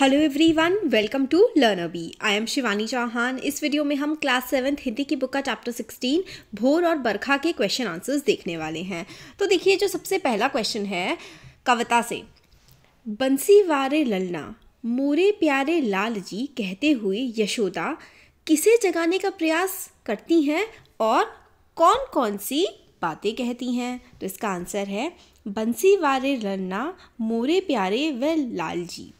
hello everyone welcome to learner B I am Shivani Chauhan इस video में हम क्लास सेवन्थ हिंदी की बुक का चैप्टर सिक्सटीन भोर और बरखा के क्वेश्चन आंसर्स देखने वाले हैं तो देखिए जो सबसे पहला क्वेश्चन है कविता से बंसी वारे ललना मोरे प्यारे लाल जी कहते हुए यशोदा किसे जगाने का प्रयास करती हैं और कौन कौन सी बातें कहती हैं तो इसका आंसर है बंसी वारे ललना मोरे प्यारे व लाल जी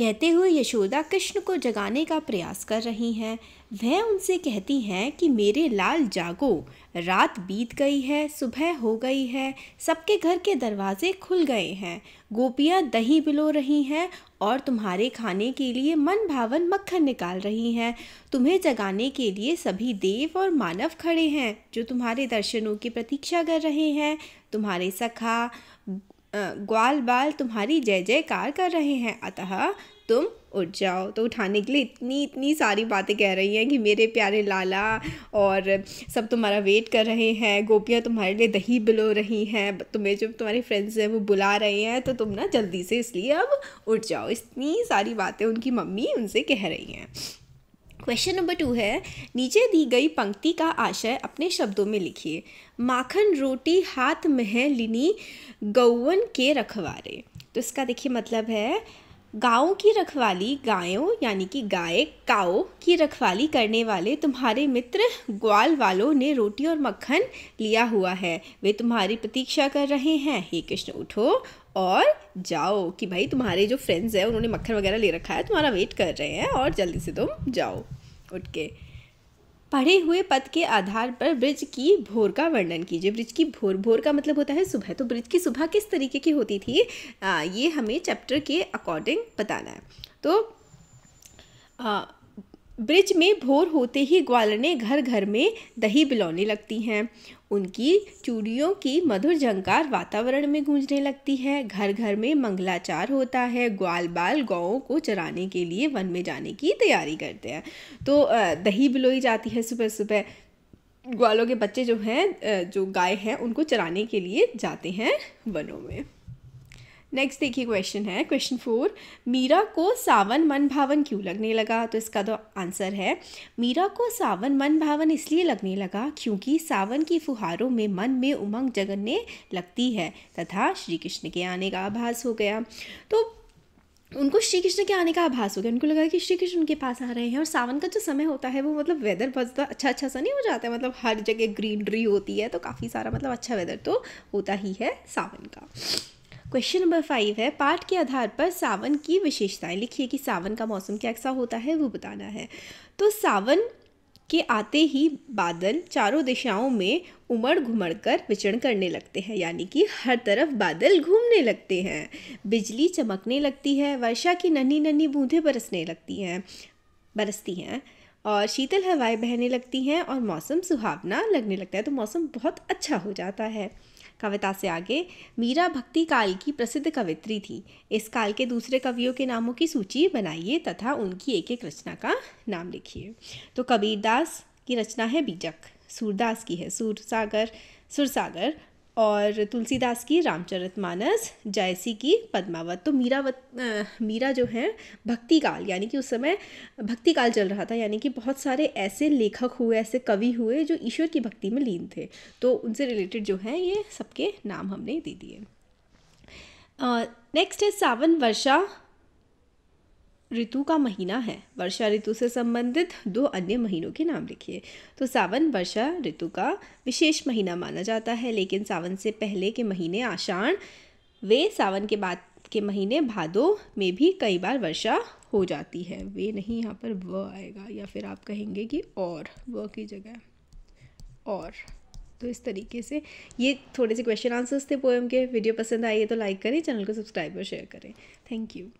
कहते हुए यशोदा कृष्ण को जगाने का प्रयास कर रही हैं वह उनसे कहती हैं कि मेरे लाल जागो रात बीत गई है सुबह हो गई है सबके घर के दरवाजे खुल गए हैं गोपियाँ दही बिलो रही हैं और तुम्हारे खाने के लिए मन भावन मक्खन निकाल रही हैं तुम्हें जगाने के लिए सभी देव और मानव खड़े हैं जो तुम्हारे दर्शनों की प्रतीक्षा कर रहे हैं तुम्हारे सखा ग्वाल बाल तुम्हारी जय जयकार कर रहे हैं अतः तुम उठ जाओ तो उठाने के लिए इतनी इतनी सारी बातें कह रही हैं कि मेरे प्यारे लाला और सब तुम्हारा वेट कर रहे हैं गोपियाँ तुम्हारे लिए दही बिलो रही हैं तुम्हें जो तुम्हारे फ्रेंड्स हैं वो बुला रहे हैं तो तुम ना जल्दी से इसलिए अब उठ जाओ इतनी सारी बातें उनकी मम्मी उनसे कह रही हैं क्वेश्चन नंबर टू है नीचे दी गई पंक्ति का आशय अपने शब्दों में लिखिए माखन रोटी हाथ में लिनी गौवन के रखवारे तो इसका देखिए मतलब है गाँव की रखवाली गायों यानी कि गाय काओ की रखवाली करने वाले तुम्हारे मित्र ग्वाल वालों ने रोटी और मक्खन लिया हुआ है वे तुम्हारी प्रतीक्षा कर रहे हैं हे कृष्ण उठो और जाओ कि भाई तुम्हारे जो फ्रेंड्स हैं उन्होंने मक्खन वगैरह ले रखा है तुम्हारा वेट कर रहे हैं और जल्दी से तुम जाओ उठ के पढ़े हुए पद के आधार पर ब्रिज की भोर का वर्णन कीजिए ब्रिज की भोर भोर का मतलब होता है सुबह तो ब्रिज की सुबह किस तरीके की होती थी आ, ये हमें चैप्टर के अकॉर्डिंग बताना है तो आ, ब्रिज में भोर होते ही ग्वालने घर घर में दही बिलौने लगती हैं उनकी चूड़ियों की मधुर झंकार वातावरण में गूंजने लगती है घर घर में मंगलाचार होता है ग्वाल बाल गौओं को चराने के लिए वन में जाने की तैयारी करते हैं तो दही बिलोई जाती है सुबह सुबह ग्वालों के बच्चे जो हैं जो गाय हैं उनको चराने के लिए जाते हैं वनों में नेक्स्ट देखिए क्वेश्चन है क्वेश्चन फोर मीरा को सावन मन भावन क्यों लगने लगा तो इसका तो आंसर है मीरा को सावन मन भावन इसलिए लगने लगा क्योंकि सावन की फुहारों में मन में उमंग जगने लगती है तथा श्री कृष्ण के आने का आभास हो गया तो उनको श्री कृष्ण के आने का आभास हो गया उनको लगा कि श्री कृष्ण उनके पास आ रहे हैं और सावन का जो समय होता है वो मतलब वेदर बहुत तो ज्यादा अच्छा अच्छा सा नहीं हो जाता है मतलब हर जगह ग्रीनरी होती है तो काफ़ी सारा मतलब अच्छा वेदर तो होता ही है सावन का क्वेश्चन नंबर फाइव है पाठ के आधार पर सावन की विशेषताएं लिखिए कि सावन का मौसम कैसा होता है वो बताना है तो सावन के आते ही बादल चारों दिशाओं में उमड़ घुमड़ कर विचरण करने लगते हैं यानी कि हर तरफ बादल घूमने लगते हैं बिजली चमकने लगती है वर्षा की नन्ही नन्ही बूंदें बरसने लगती हैं बरसती हैं और शीतल हवाएं बहने लगती हैं और मौसम सुहावना लगने लगता है तो मौसम बहुत अच्छा हो जाता है कविता से आगे मीरा भक्ति काल की प्रसिद्ध कवित्री थी इस काल के दूसरे कवियों के नामों की सूची बनाइए तथा उनकी एक एक रचना का नाम लिखिए तो कबीरदास की रचना है बीजक सूरदास की है सूरसागर सुरसागर और तुलसीदास की रामचरित मानस जयसी की पद्मावत तो मीरावत मीरा जो है भक्ति काल यानी कि उस समय भक्ति काल चल रहा था यानी कि बहुत सारे ऐसे लेखक हुए ऐसे कवि हुए जो ईश्वर की भक्ति में लीन थे तो उनसे रिलेटेड जो है ये सबके नाम हमने दे दिए नेक्स्ट है सावन वर्षा ऋतु का महीना है वर्षा ऋतु से संबंधित दो अन्य महीनों के नाम लिखिए तो सावन वर्षा ऋतु का विशेष महीना माना जाता है लेकिन सावन से पहले के महीने आषाढ़ वे सावन के बाद के महीने भादो में भी कई बार वर्षा हो जाती है वे नहीं यहाँ पर व आएगा या फिर आप कहेंगे कि और व की जगह और तो इस तरीके से ये थोड़े से क्वेश्चन आंसर्स थे पोएम के वीडियो पसंद आई है तो लाइक करें चैनल को सब्सक्राइब और शेयर करें थैंक यू